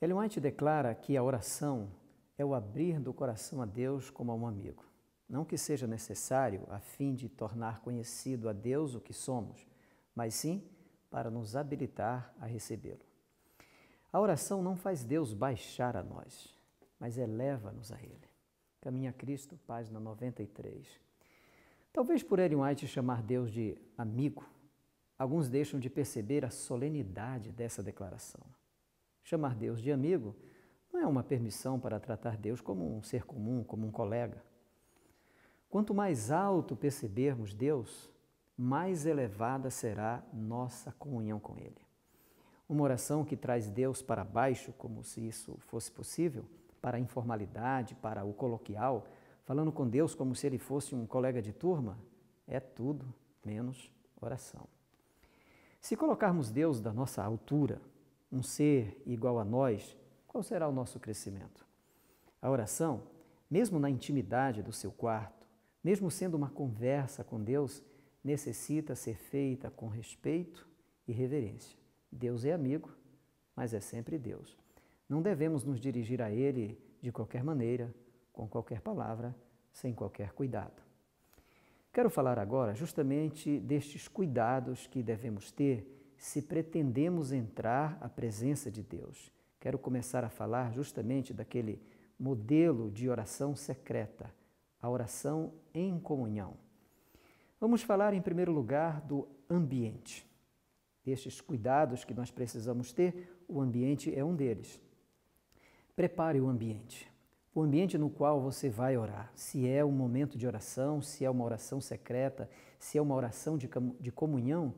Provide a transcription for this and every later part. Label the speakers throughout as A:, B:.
A: Ellen White declara que a oração é o abrir do coração a Deus como a um amigo. Não que seja necessário a fim de tornar conhecido a Deus o que somos, mas sim para nos habilitar a recebê-lo. A oração não faz Deus baixar a nós, mas eleva-nos a Ele. Caminha Cristo, página 93. Talvez por Ellen White chamar Deus de amigo, alguns deixam de perceber a solenidade dessa declaração. Chamar Deus de amigo não é uma permissão para tratar Deus como um ser comum, como um colega. Quanto mais alto percebermos Deus, mais elevada será nossa comunhão com Ele. Uma oração que traz Deus para baixo, como se isso fosse possível, para a informalidade, para o coloquial, falando com Deus como se Ele fosse um colega de turma, é tudo menos oração. Se colocarmos Deus da nossa altura, um ser igual a nós, qual será o nosso crescimento? A oração, mesmo na intimidade do seu quarto, mesmo sendo uma conversa com Deus, necessita ser feita com respeito e reverência. Deus é amigo, mas é sempre Deus. Não devemos nos dirigir a Ele de qualquer maneira, com qualquer palavra, sem qualquer cuidado. Quero falar agora justamente destes cuidados que devemos ter se pretendemos entrar à presença de Deus. Quero começar a falar justamente daquele modelo de oração secreta, a oração em comunhão. Vamos falar, em primeiro lugar, do ambiente. Estes cuidados que nós precisamos ter, o ambiente é um deles. Prepare o ambiente. O ambiente no qual você vai orar, se é um momento de oração, se é uma oração secreta, se é uma oração de comunhão,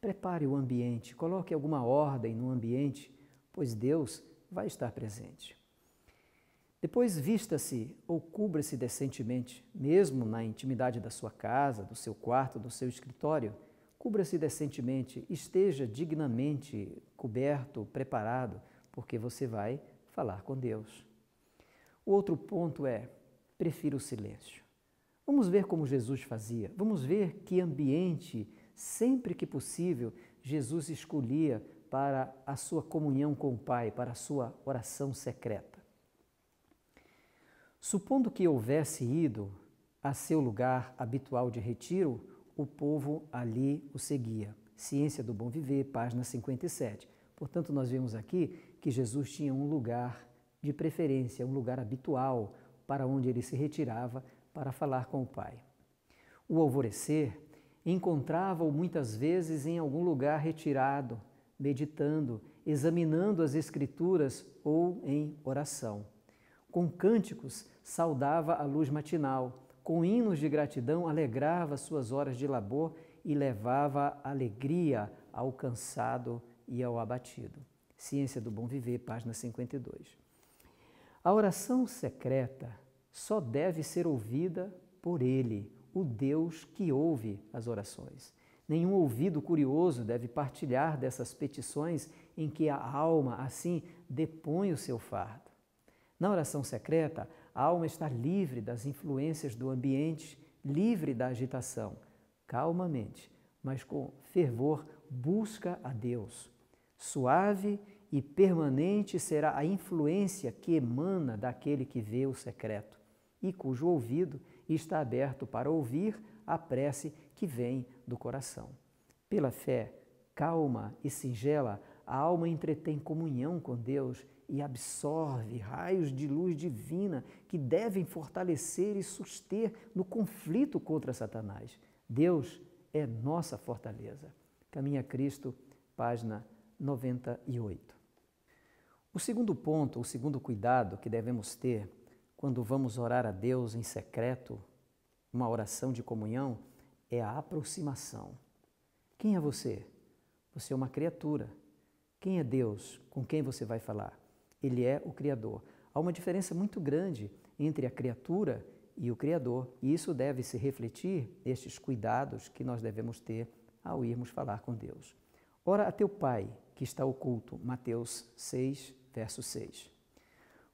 A: Prepare o ambiente, coloque alguma ordem no ambiente, pois Deus vai estar presente. Depois vista-se ou cubra-se decentemente, mesmo na intimidade da sua casa, do seu quarto, do seu escritório. Cubra-se decentemente, esteja dignamente coberto, preparado, porque você vai falar com Deus. O outro ponto é: prefira o silêncio. Vamos ver como Jesus fazia, vamos ver que ambiente Sempre que possível, Jesus escolhia para a sua comunhão com o Pai, para a sua oração secreta. Supondo que houvesse ido a seu lugar habitual de retiro, o povo ali o seguia. Ciência do Bom Viver, página 57. Portanto, nós vemos aqui que Jesus tinha um lugar de preferência, um lugar habitual para onde ele se retirava para falar com o Pai. O alvorecer Encontrava-o muitas vezes em algum lugar retirado, meditando, examinando as Escrituras ou em oração. Com cânticos saudava a luz matinal, com hinos de gratidão alegrava suas horas de labor e levava alegria ao cansado e ao abatido. Ciência do Bom Viver, página 52. A oração secreta só deve ser ouvida por ele, o Deus que ouve as orações. Nenhum ouvido curioso deve partilhar dessas petições em que a alma, assim, depõe o seu fardo. Na oração secreta, a alma está livre das influências do ambiente, livre da agitação. Calmamente, mas com fervor, busca a Deus. Suave e permanente será a influência que emana daquele que vê o secreto e cujo ouvido está aberto para ouvir a prece que vem do coração. Pela fé calma e singela, a alma entretém comunhão com Deus e absorve raios de luz divina que devem fortalecer e suster no conflito contra Satanás. Deus é nossa fortaleza. Caminha Cristo, página 98. O segundo ponto, o segundo cuidado que devemos ter quando vamos orar a Deus em secreto, uma oração de comunhão, é a aproximação. Quem é você? Você é uma criatura. Quem é Deus? Com quem você vai falar? Ele é o Criador. Há uma diferença muito grande entre a criatura e o Criador, e isso deve se refletir nestes cuidados que nós devemos ter ao irmos falar com Deus. Ora a teu Pai, que está oculto. Mateus 6, verso 6.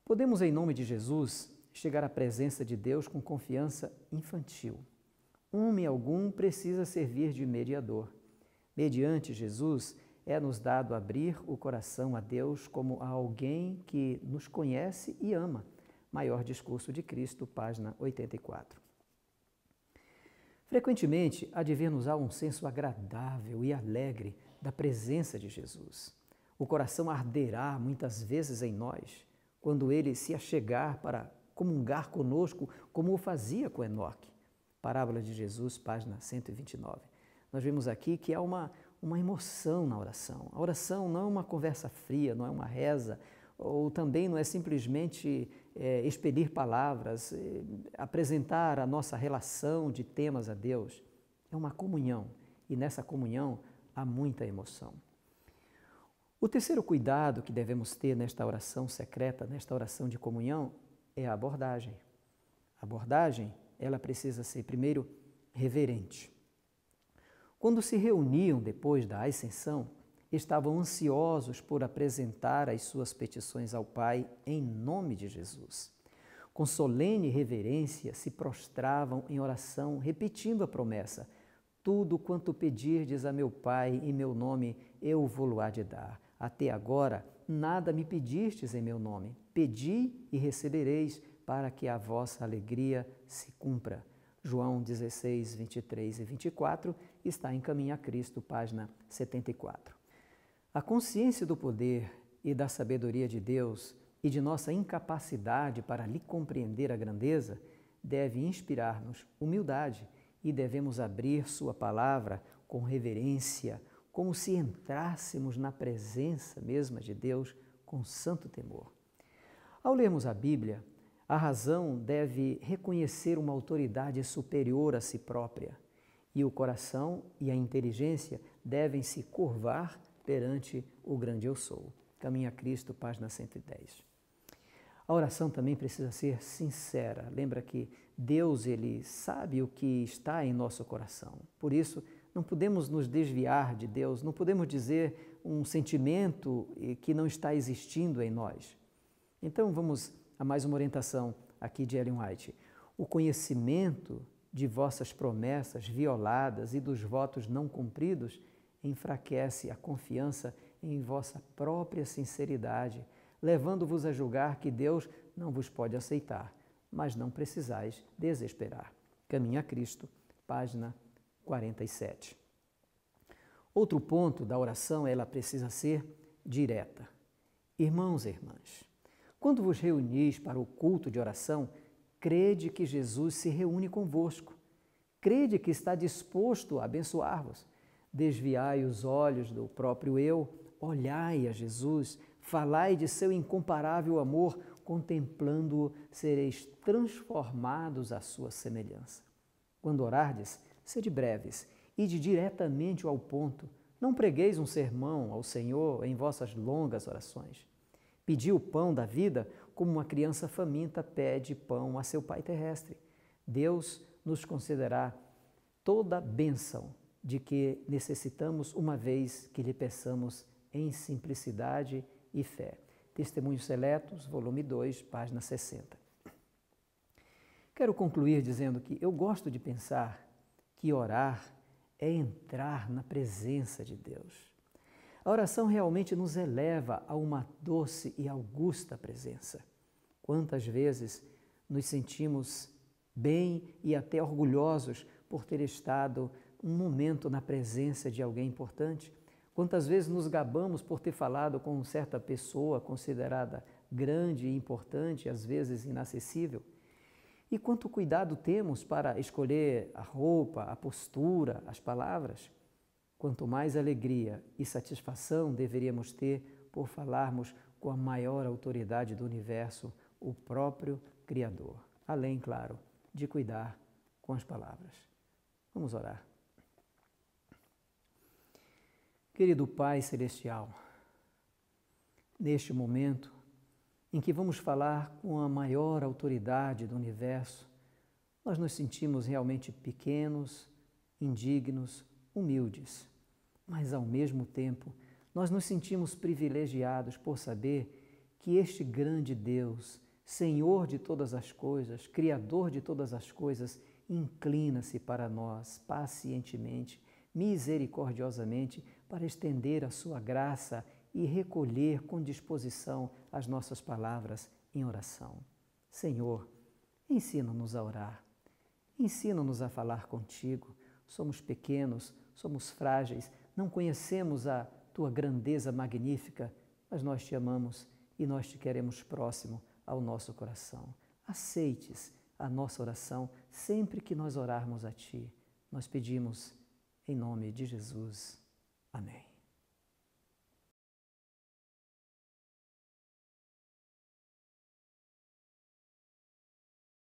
A: Podemos, em nome de Jesus, chegar à presença de Deus com confiança infantil. Homem algum precisa servir de mediador. Mediante Jesus, é-nos dado abrir o coração a Deus como a alguém que nos conhece e ama. Maior Discurso de Cristo, página 84. Frequentemente, há de ver-nos-á um senso agradável e alegre da presença de Jesus. O coração arderá muitas vezes em nós quando ele se achegar para comungar conosco, como o fazia com Enoque. Parábola de Jesus, página 129. Nós vemos aqui que há uma, uma emoção na oração. A oração não é uma conversa fria, não é uma reza, ou também não é simplesmente é, expelir palavras, é, apresentar a nossa relação de temas a Deus. É uma comunhão e nessa comunhão há muita emoção. O terceiro cuidado que devemos ter nesta oração secreta, nesta oração de comunhão, é a abordagem. A abordagem, ela precisa ser, primeiro, reverente. Quando se reuniam depois da ascensão, estavam ansiosos por apresentar as suas petições ao Pai em nome de Jesus. Com solene reverência se prostravam em oração, repetindo a promessa: Tudo quanto pedirdes a meu Pai em meu nome, eu vou lo de dar. Até agora, nada me pedistes em meu nome. Pedi e recebereis, para que a vossa alegria se cumpra. João 16, 23 e 24 está em Caminho a Cristo, página 74. A consciência do poder e da sabedoria de Deus e de nossa incapacidade para lhe compreender a grandeza deve inspirar-nos humildade e devemos abrir Sua palavra com reverência, como se entrássemos na presença mesma de Deus com santo temor. Ao lermos a Bíblia, a razão deve reconhecer uma autoridade superior a si própria, e o coração e a inteligência devem se curvar perante o grande eu sou. Caminho a Cristo, página 110. A oração também precisa ser sincera. Lembra que Deus ele sabe o que está em nosso coração. Por isso, não podemos nos desviar de Deus, não podemos dizer um sentimento eh, que não está existindo em nós. Então vamos a mais uma orientação aqui de Ellen White. O conhecimento de vossas promessas violadas e dos votos não cumpridos enfraquece a confiança em vossa própria sinceridade, levando-vos a julgar que Deus não vos pode aceitar, mas não precisais desesperar. Caminho a Cristo, página 47. Outro ponto da oração, ela precisa ser direta. Irmãos e irmãs, quando vos reunis para o culto de oração, crede que Jesus se reúne convosco. Crede que está disposto a abençoar-vos. Desviai os olhos do próprio eu, olhai a Jesus, falai de seu incomparável amor, contemplando-o, sereis transformados à sua semelhança. Quando orardes, sede breves, ide diretamente ao ponto. Não pregueis um sermão ao Senhor em vossas longas orações. Pedir o pão da vida como uma criança faminta pede pão a seu Pai terrestre. Deus nos concederá toda a bênção de que necessitamos uma vez que lhe peçamos em simplicidade e fé. Testemunhos Seletos, volume 2, página 60. Quero concluir dizendo que eu gosto de pensar que orar é entrar na presença de Deus. A oração realmente nos eleva a uma doce e augusta presença. Quantas vezes nos sentimos bem e até orgulhosos por ter estado um momento na presença de alguém importante? Quantas vezes nos gabamos por ter falado com certa pessoa considerada grande e importante, às vezes inacessível? E quanto cuidado temos para escolher a roupa, a postura, as palavras? Quanto mais alegria e satisfação deveríamos ter por falarmos com a maior autoridade do universo, o próprio Criador. Além, claro, de cuidar com as palavras. Vamos orar. Querido Pai Celestial, neste momento em que vamos falar com a maior autoridade do universo, nós nos sentimos realmente pequenos, indignos, humildes. Mas, ao mesmo tempo, nós nos sentimos privilegiados por saber que este grande Deus, Senhor de todas as coisas, Criador de todas as coisas, inclina-se para nós pacientemente, misericordiosamente, para estender a sua graça e recolher com disposição as nossas palavras em oração. Senhor, ensina-nos a orar, ensina-nos a falar contigo. Somos pequenos, somos frágeis, não conhecemos a tua grandeza magnífica, mas nós te amamos e nós te queremos próximo ao nosso coração. Aceites a nossa oração sempre que nós orarmos a ti. Nós pedimos em nome de Jesus. Amém.